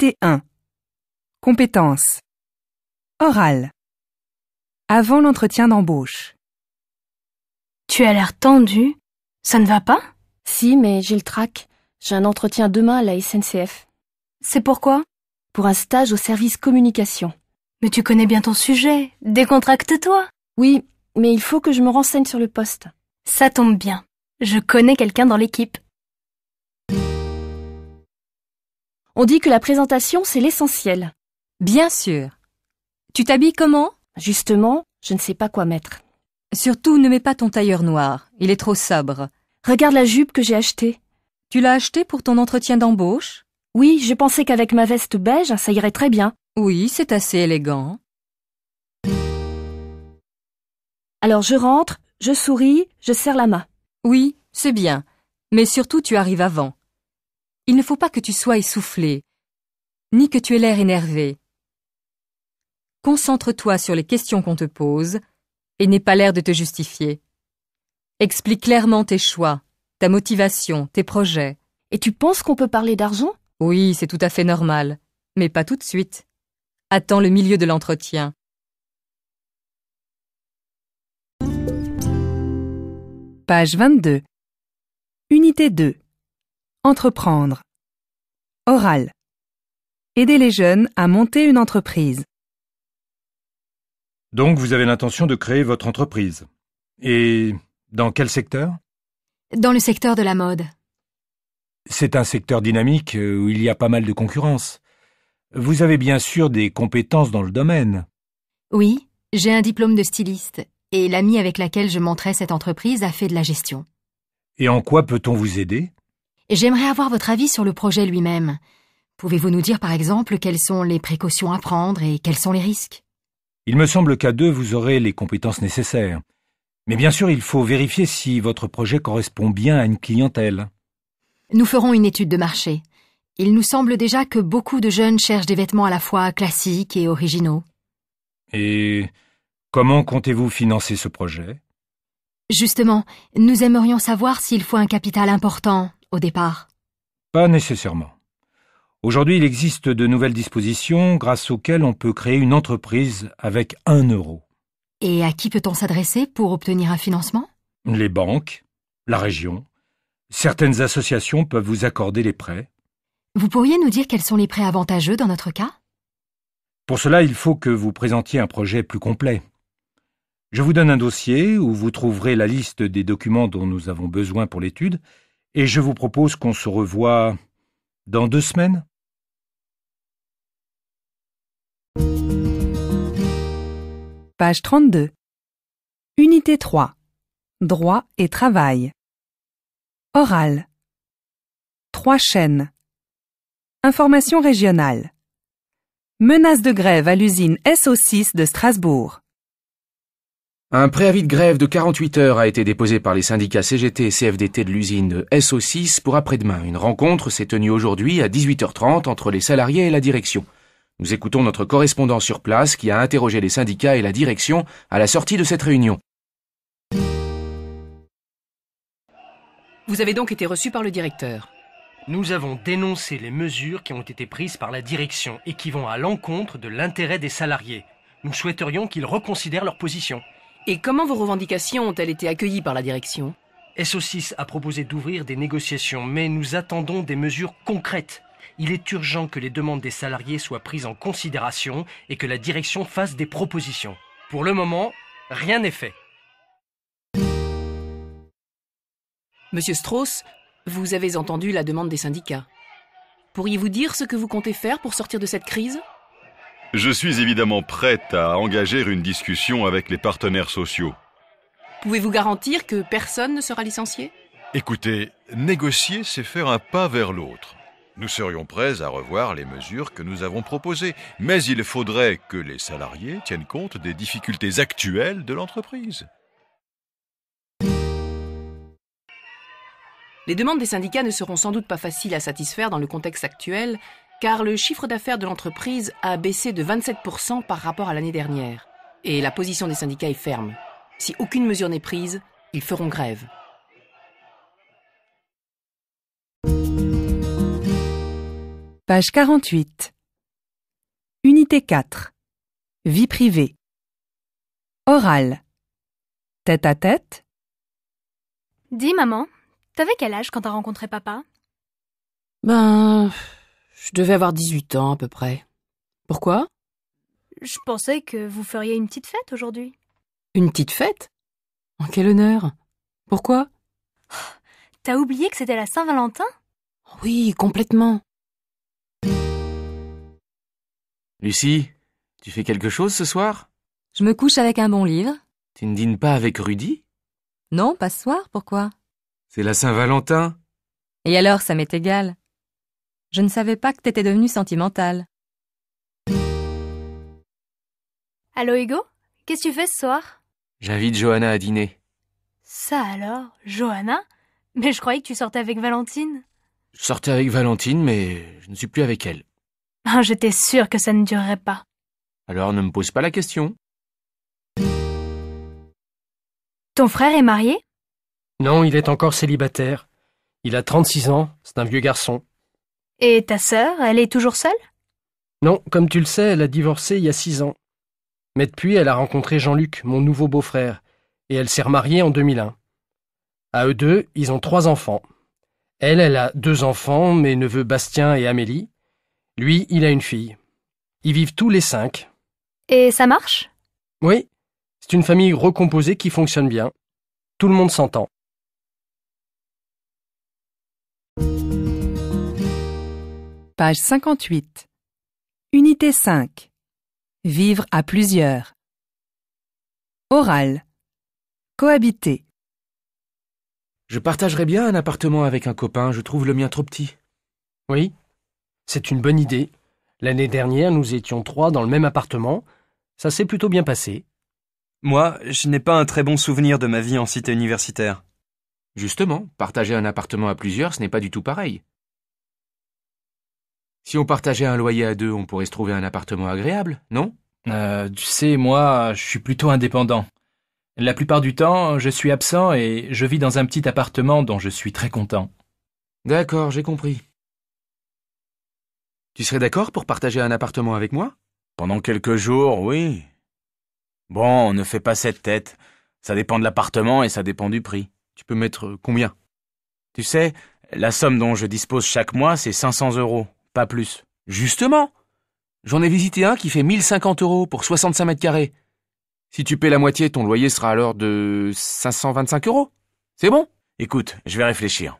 t 1. Compétences. Oral. Avant l'entretien d'embauche. Tu as l'air tendu. Ça ne va pas Si, mais j'ai le trac. J'ai un entretien demain à la SNCF. C'est pourquoi Pour un stage au service communication. Mais tu connais bien ton sujet. Décontracte-toi. Oui, mais il faut que je me renseigne sur le poste. Ça tombe bien. Je connais quelqu'un dans l'équipe. On dit que la présentation, c'est l'essentiel. Bien sûr. Tu t'habilles comment Justement, je ne sais pas quoi mettre. Surtout, ne mets pas ton tailleur noir. Il est trop sobre. Regarde la jupe que j'ai achetée. Tu l'as achetée pour ton entretien d'embauche Oui, je pensais qu'avec ma veste beige, ça irait très bien. Oui, c'est assez élégant. Alors je rentre, je souris, je serre la main. Oui, c'est bien. Mais surtout, tu arrives avant. Il ne faut pas que tu sois essoufflé, ni que tu aies l'air énervé. Concentre-toi sur les questions qu'on te pose et n'aie pas l'air de te justifier. Explique clairement tes choix, ta motivation, tes projets. Et tu penses qu'on peut parler d'argent Oui, c'est tout à fait normal, mais pas tout de suite. Attends le milieu de l'entretien. Page 22. Unité 2. Entreprendre. Oral. Aider les jeunes à monter une entreprise. Donc vous avez l'intention de créer votre entreprise. Et dans quel secteur Dans le secteur de la mode. C'est un secteur dynamique euh, où il y a pas mal de concurrence. Vous avez bien sûr des compétences dans le domaine. Oui, j'ai un diplôme de styliste et l'ami avec laquelle je monterai cette entreprise a fait de la gestion. Et en quoi peut-on vous aider J'aimerais avoir votre avis sur le projet lui-même. Pouvez-vous nous dire par exemple quelles sont les précautions à prendre et quels sont les risques Il me semble qu'à deux, vous aurez les compétences nécessaires. Mais bien sûr, il faut vérifier si votre projet correspond bien à une clientèle. Nous ferons une étude de marché. Il nous semble déjà que beaucoup de jeunes cherchent des vêtements à la fois classiques et originaux. Et comment comptez-vous financer ce projet Justement, nous aimerions savoir s'il faut un capital important, au départ Pas nécessairement. Aujourd'hui, il existe de nouvelles dispositions grâce auxquelles on peut créer une entreprise avec un euro. Et à qui peut-on s'adresser pour obtenir un financement Les banques, la région. Certaines associations peuvent vous accorder les prêts. Vous pourriez nous dire quels sont les prêts avantageux dans notre cas Pour cela, il faut que vous présentiez un projet plus complet. Je vous donne un dossier où vous trouverez la liste des documents dont nous avons besoin pour l'étude et je vous propose qu'on se revoie dans deux semaines. Page 32. Unité 3. Droit et travail. Oral. Trois chaînes. Information régionale. Menace de grève à l'usine SO6 de Strasbourg. Un préavis de grève de 48 heures a été déposé par les syndicats CGT et CFDT de l'usine SO6 pour après-demain. Une rencontre s'est tenue aujourd'hui à 18h30 entre les salariés et la direction. Nous écoutons notre correspondant sur place qui a interrogé les syndicats et la direction à la sortie de cette réunion. Vous avez donc été reçu par le directeur. Nous avons dénoncé les mesures qui ont été prises par la direction et qui vont à l'encontre de l'intérêt des salariés. Nous souhaiterions qu'ils reconsidèrent leur position. Et comment vos revendications ont-elles été accueillies par la direction SO6 a proposé d'ouvrir des négociations, mais nous attendons des mesures concrètes. Il est urgent que les demandes des salariés soient prises en considération et que la direction fasse des propositions. Pour le moment, rien n'est fait. Monsieur Strauss, vous avez entendu la demande des syndicats. Pourriez-vous dire ce que vous comptez faire pour sortir de cette crise je suis évidemment prête à engager une discussion avec les partenaires sociaux. Pouvez-vous garantir que personne ne sera licencié Écoutez, négocier, c'est faire un pas vers l'autre. Nous serions prêts à revoir les mesures que nous avons proposées, mais il faudrait que les salariés tiennent compte des difficultés actuelles de l'entreprise. Les demandes des syndicats ne seront sans doute pas faciles à satisfaire dans le contexte actuel, car le chiffre d'affaires de l'entreprise a baissé de 27% par rapport à l'année dernière. Et la position des syndicats est ferme. Si aucune mesure n'est prise, ils feront grève. Page 48. Unité 4. Vie privée. Oral. Tête à tête. Dis maman, t'avais quel âge quand t'as rencontré papa Ben, je devais avoir 18 ans à peu près. Pourquoi Je pensais que vous feriez une petite fête aujourd'hui. Une petite fête En quel honneur Pourquoi T'as oublié que c'était la Saint-Valentin Oui, complètement. Lucie, tu fais quelque chose ce soir Je me couche avec un bon livre. Tu ne dînes pas avec Rudy Non, pas ce soir, pourquoi C'est la Saint-Valentin. Et alors, ça m'est égal. Je ne savais pas que t'étais devenue sentimentale. Allô Hugo Qu'est-ce que tu fais ce soir J'invite Johanna à dîner. Ça alors Johanna Mais je croyais que tu sortais avec Valentine. Je sortais avec Valentine, mais je ne suis plus avec elle. Ah, j'étais sûre que ça ne durerait pas. Alors ne me pose pas la question. Ton frère est marié Non, il est encore célibataire. Il a 36 ans, c'est un vieux garçon. Et ta sœur, elle est toujours seule Non, comme tu le sais, elle a divorcé il y a six ans. Mais depuis, elle a rencontré Jean-Luc, mon nouveau beau-frère, et elle s'est remariée en 2001. À eux deux, ils ont trois enfants. Elle, elle a deux enfants, mes neveux Bastien et Amélie. Lui, il a une fille. Ils vivent tous les cinq. Et ça marche Oui, c'est une famille recomposée qui fonctionne bien. Tout le monde s'entend. page 58. Unité 5. Vivre à plusieurs. Oral. Cohabiter. Je partagerais bien un appartement avec un copain, je trouve le mien trop petit. Oui, c'est une bonne idée. L'année dernière, nous étions trois dans le même appartement. Ça s'est plutôt bien passé. Moi, je n'ai pas un très bon souvenir de ma vie en cité universitaire. Justement, partager un appartement à plusieurs, ce n'est pas du tout pareil. Si on partageait un loyer à deux, on pourrait se trouver un appartement agréable, non euh, Tu sais, moi, je suis plutôt indépendant. La plupart du temps, je suis absent et je vis dans un petit appartement dont je suis très content. D'accord, j'ai compris. Tu serais d'accord pour partager un appartement avec moi Pendant quelques jours, oui. Bon, ne fais pas cette tête. Ça dépend de l'appartement et ça dépend du prix. Tu peux mettre combien Tu sais, la somme dont je dispose chaque mois, c'est 500 euros. Pas plus. Justement J'en ai visité un qui fait 1050 euros pour 65 mètres carrés. Si tu paies la moitié, ton loyer sera alors de 525 euros. C'est bon Écoute, je vais réfléchir.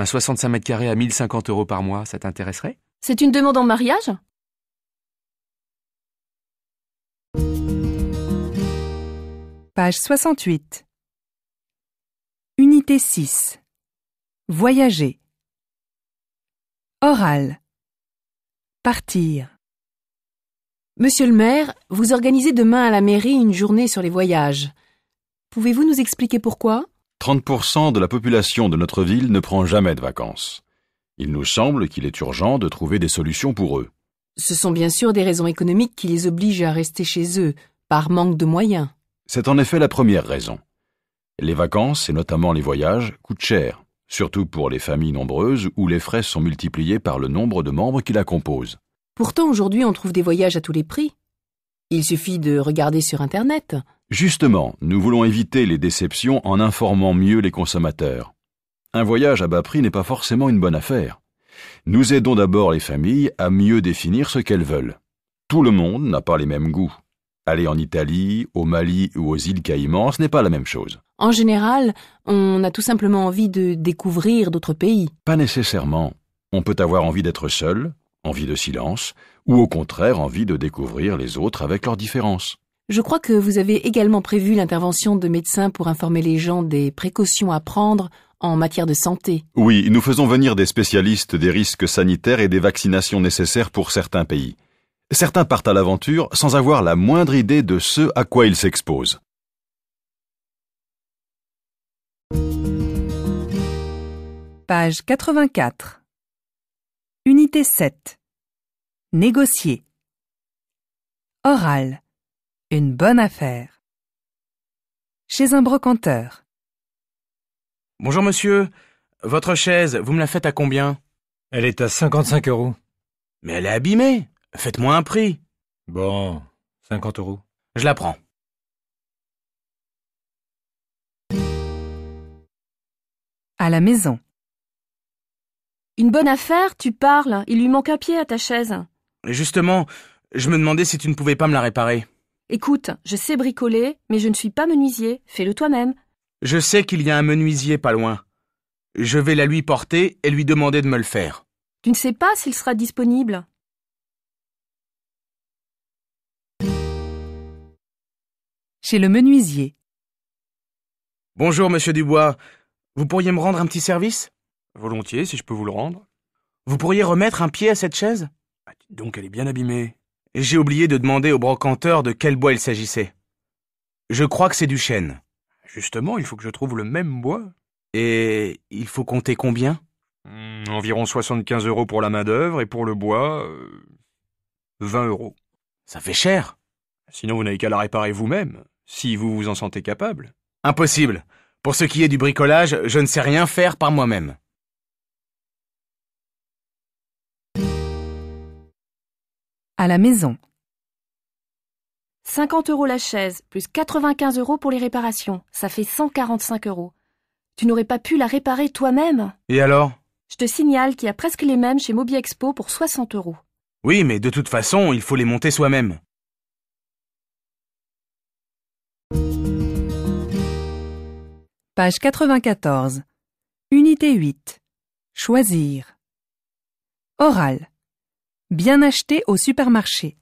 Un 65 mètres carrés à 1050 euros par mois, ça t'intéresserait C'est une demande en mariage Page 68. Unité 6. Voyager. Oral. Partir. Monsieur le maire, vous organisez demain à la mairie une journée sur les voyages. Pouvez-vous nous expliquer pourquoi 30% de la population de notre ville ne prend jamais de vacances. Il nous semble qu'il est urgent de trouver des solutions pour eux. Ce sont bien sûr des raisons économiques qui les obligent à rester chez eux, par manque de moyens. C'est en effet la première raison. Les vacances, et notamment les voyages, coûtent cher surtout pour les familles nombreuses où les frais sont multipliés par le nombre de membres qui la composent. Pourtant, aujourd'hui, on trouve des voyages à tous les prix. Il suffit de regarder sur Internet. Justement, nous voulons éviter les déceptions en informant mieux les consommateurs. Un voyage à bas prix n'est pas forcément une bonne affaire. Nous aidons d'abord les familles à mieux définir ce qu'elles veulent. Tout le monde n'a pas les mêmes goûts. Aller en Italie, au Mali ou aux îles Caïmans, ce n'est pas la même chose. En général, on a tout simplement envie de découvrir d'autres pays. Pas nécessairement. On peut avoir envie d'être seul, envie de silence, ou au contraire envie de découvrir les autres avec leurs différences. Je crois que vous avez également prévu l'intervention de médecins pour informer les gens des précautions à prendre en matière de santé. Oui, nous faisons venir des spécialistes des risques sanitaires et des vaccinations nécessaires pour certains pays certains partent à l'aventure sans avoir la moindre idée de ce à quoi ils s'exposent. Page 84. Unité 7. Négocier. Oral. Une bonne affaire. Chez un brocanteur. Bonjour monsieur. Votre chaise, vous me la faites à combien Elle est à 55 euros. Mais elle est abîmée. Faites-moi un prix. Bon, 50 euros. Je la prends. À la maison. Une bonne affaire, tu parles. Il lui manque un pied à ta chaise. Justement, je me demandais si tu ne pouvais pas me la réparer. Écoute, je sais bricoler, mais je ne suis pas menuisier. Fais-le toi-même. Je sais qu'il y a un menuisier pas loin. Je vais la lui porter et lui demander de me le faire. Tu ne sais pas s'il sera disponible. chez le menuisier. Bonjour, monsieur Dubois. Vous pourriez me rendre un petit service Volontiers, si je peux vous le rendre. Vous pourriez remettre un pied à cette chaise ah, Donc, elle est bien abîmée. J'ai oublié de demander au brocanteur de quel bois il s'agissait. Je crois que c'est du chêne. Justement, il faut que je trouve le même bois. Et il faut compter combien hmm, Environ 75 euros pour la main-d'œuvre et pour le bois, 20 euh, euros. Ça fait cher. Sinon, vous n'avez qu'à la réparer vous-même si vous vous en sentez capable. Impossible. Pour ce qui est du bricolage, je ne sais rien faire par moi-même. À la maison. 50 euros la chaise, plus 95 euros pour les réparations. Ça fait 145 euros. Tu n'aurais pas pu la réparer toi-même Et alors Je te signale qu'il y a presque les mêmes chez Moby Expo pour 60 euros. Oui, mais de toute façon, il faut les monter soi-même. Page 94. Unité 8. Choisir. Oral. Bien acheté au supermarché.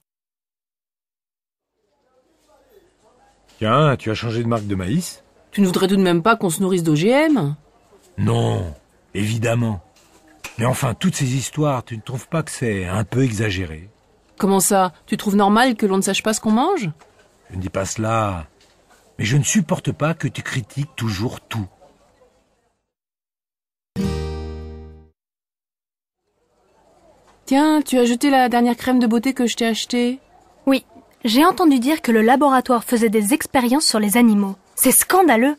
Tiens, tu as changé de marque de maïs Tu ne voudrais tout de même pas qu'on se nourrisse d'OGM Non, évidemment. Mais enfin, toutes ces histoires, tu ne trouves pas que c'est un peu exagéré Comment ça Tu trouves normal que l'on ne sache pas ce qu'on mange Je ne dis pas cela. Mais je ne supporte pas que tu critiques toujours tout. Tiens, tu as jeté la dernière crème de beauté que je t'ai achetée. Oui, j'ai entendu dire que le laboratoire faisait des expériences sur les animaux. C'est scandaleux.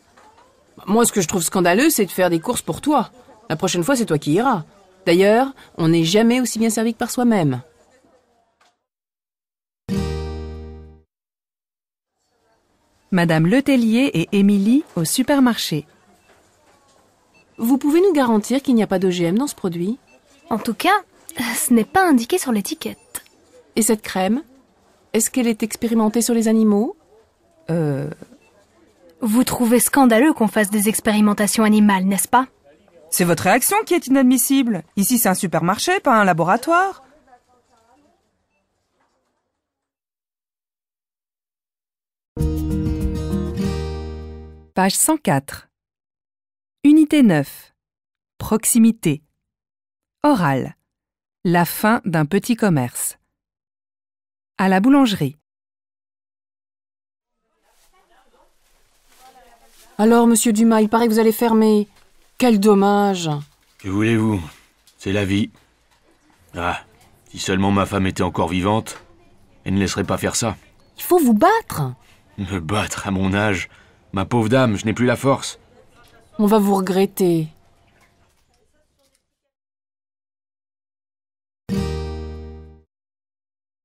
Moi, ce que je trouve scandaleux, c'est de faire des courses pour toi. La prochaine fois, c'est toi qui iras. D'ailleurs, on n'est jamais aussi bien servi que par soi-même. Madame Letellier et Émilie au supermarché. Vous pouvez nous garantir qu'il n'y a pas d'OGM dans ce produit En tout cas, ce n'est pas indiqué sur l'étiquette. Et cette crème Est-ce qu'elle est expérimentée sur les animaux Euh... Vous trouvez scandaleux qu'on fasse des expérimentations animales, n'est-ce pas C'est votre réaction qui est inadmissible. Ici, c'est un supermarché, pas un laboratoire. Page 104. Unité 9. Proximité. Oral. La fin d'un petit commerce. À la boulangerie. Alors, monsieur Dumas, il paraît que vous allez fermer. Quel dommage. Que voulez-vous C'est la vie. Ah, si seulement ma femme était encore vivante, elle ne laisserait pas faire ça. Il faut vous battre. Me battre à mon âge Ma pauvre dame, je n'ai plus la force. On va vous regretter.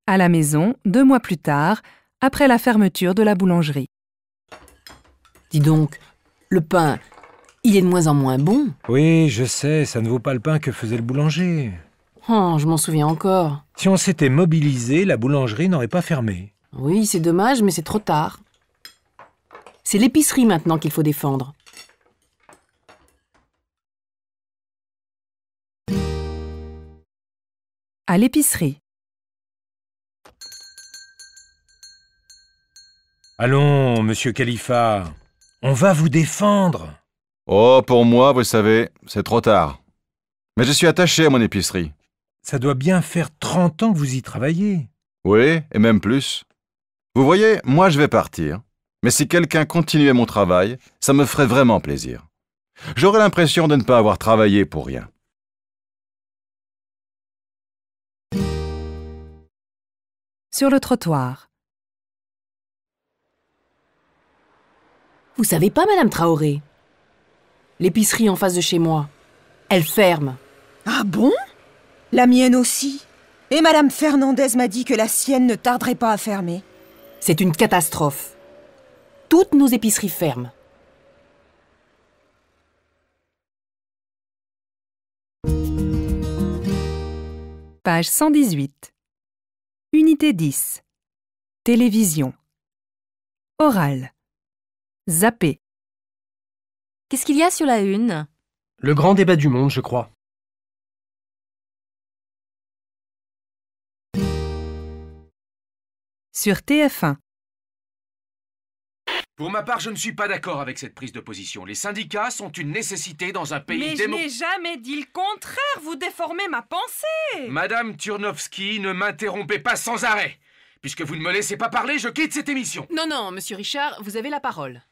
À la maison, deux mois plus tard, après la fermeture de la boulangerie. Dis donc, le pain, il est de moins en moins bon. Oui, je sais, ça ne vaut pas le pain que faisait le boulanger. Oh, je m'en souviens encore. Si on s'était mobilisé, la boulangerie n'aurait pas fermé. Oui, c'est dommage, mais c'est trop tard. C'est l'épicerie maintenant qu'il faut défendre. À l'épicerie. Allons, monsieur Khalifa, on va vous défendre. Oh, pour moi, vous savez, c'est trop tard. Mais je suis attaché à mon épicerie. Ça doit bien faire 30 ans que vous y travaillez. Oui, et même plus. Vous voyez, moi je vais partir mais si quelqu'un continuait mon travail, ça me ferait vraiment plaisir. J'aurais l'impression de ne pas avoir travaillé pour rien. Sur le trottoir. Vous savez pas, Madame Traoré L'épicerie en face de chez moi, elle ferme. Ah bon La mienne aussi. Et Madame Fernandez m'a dit que la sienne ne tarderait pas à fermer. C'est une catastrophe toutes nos épiceries ferment. Page 118. Unité 10. Télévision. Oral. Zappé. Qu'est-ce qu'il y a sur la une Le grand débat du monde, je crois. Sur TF1. Pour ma part, je ne suis pas d'accord avec cette prise de position. Les syndicats sont une nécessité dans un pays Mais je n'ai jamais dit le contraire Vous déformez ma pensée Madame Turnovski, ne m'interrompez pas sans arrêt Puisque vous ne me laissez pas parler, je quitte cette émission Non, non, monsieur Richard, vous avez la parole.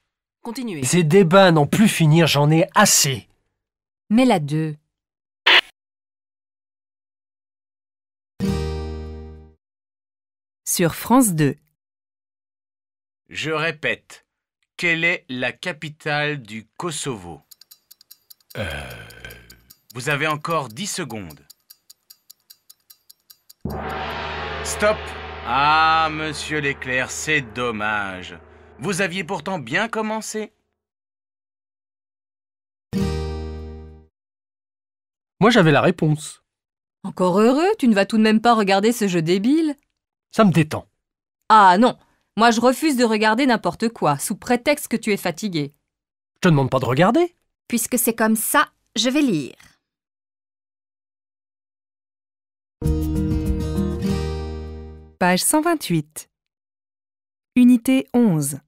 Continuez. Ces débats n'ont plus finir, j'en ai assez Mais la 2... Sur France 2 Je répète quelle est la capitale du Kosovo euh... Vous avez encore 10 secondes. Stop Ah, monsieur l'éclair, c'est dommage. Vous aviez pourtant bien commencé. Moi, j'avais la réponse. Encore heureux, tu ne vas tout de même pas regarder ce jeu débile Ça me détend. Ah non, moi, je refuse de regarder n'importe quoi, sous prétexte que tu es fatigué. Je te demande pas de regarder. Puisque c'est comme ça, je vais lire. Page 128. Unité 11.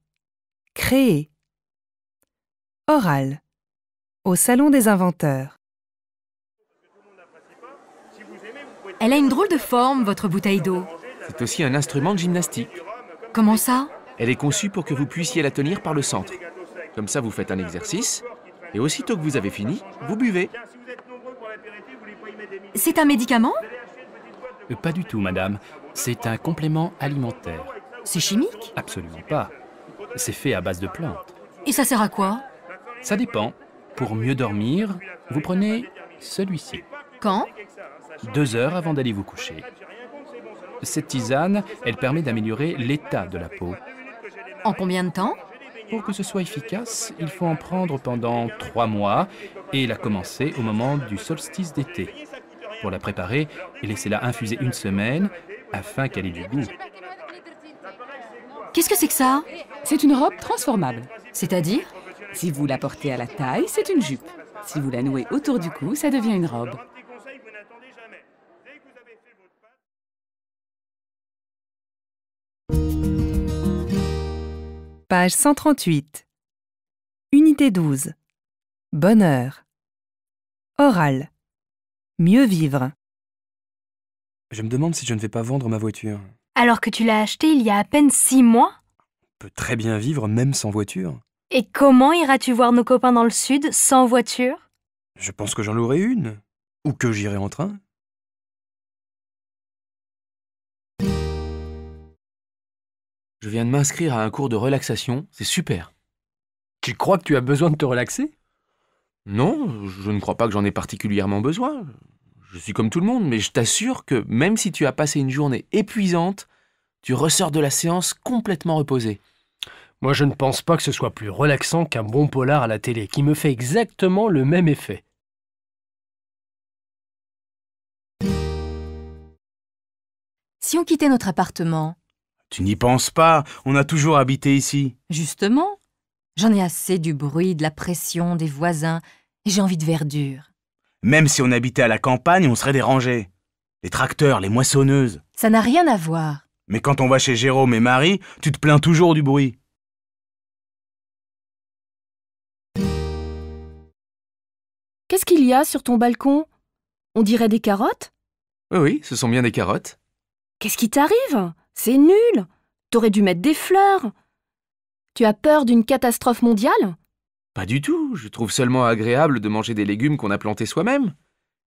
Créer. Oral. Au Salon des inventeurs. Elle a une drôle de forme, votre bouteille d'eau. C'est aussi un instrument de gymnastique. Comment ça Elle est conçue pour que vous puissiez la tenir par le centre. Comme ça, vous faites un exercice, et aussitôt que vous avez fini, vous buvez. C'est un médicament euh, Pas du tout, madame. C'est un complément alimentaire. C'est chimique Absolument pas. C'est fait à base de plantes. Et ça sert à quoi Ça dépend. Pour mieux dormir, vous prenez celui-ci. Quand Deux heures avant d'aller vous coucher. Cette tisane, elle permet d'améliorer l'état de la peau. En combien de temps Pour que ce soit efficace, il faut en prendre pendant trois mois et la commencer au moment du solstice d'été. Pour la préparer, laissez-la infuser une semaine afin qu'elle ait du goût. Qu'est-ce que c'est que ça C'est une robe transformable. C'est-à-dire Si vous la portez à la taille, c'est une jupe. Si vous la nouez autour du cou, ça devient une robe. Page 138. Unité 12. Bonheur. Oral. Mieux vivre. Je me demande si je ne vais pas vendre ma voiture. Alors que tu l'as achetée il y a à peine six mois peut très bien vivre même sans voiture. Et comment iras-tu voir nos copains dans le sud sans voiture Je pense que j'en louerai une. Ou que j'irai en train. Je viens de m'inscrire à un cours de relaxation, c'est super. Tu crois que tu as besoin de te relaxer Non, je ne crois pas que j'en ai particulièrement besoin. Je suis comme tout le monde, mais je t'assure que même si tu as passé une journée épuisante, tu ressors de la séance complètement reposé. Moi, je ne pense pas que ce soit plus relaxant qu'un bon polar à la télé, qui me fait exactement le même effet. Si on quittait notre appartement, tu n'y penses pas, on a toujours habité ici. Justement, j'en ai assez du bruit, de la pression, des voisins, et j'ai envie de verdure. Même si on habitait à la campagne, on serait dérangé. Les tracteurs, les moissonneuses. Ça n'a rien à voir. Mais quand on va chez Jérôme et Marie, tu te plains toujours du bruit. Qu'est-ce qu'il y a sur ton balcon On dirait des carottes Oui, oui, ce sont bien des carottes. Qu'est-ce qui t'arrive c'est nul T'aurais dû mettre des fleurs Tu as peur d'une catastrophe mondiale Pas du tout, je trouve seulement agréable de manger des légumes qu'on a plantés soi-même.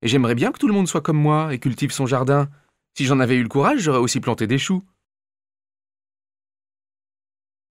Et j'aimerais bien que tout le monde soit comme moi et cultive son jardin. Si j'en avais eu le courage, j'aurais aussi planté des choux.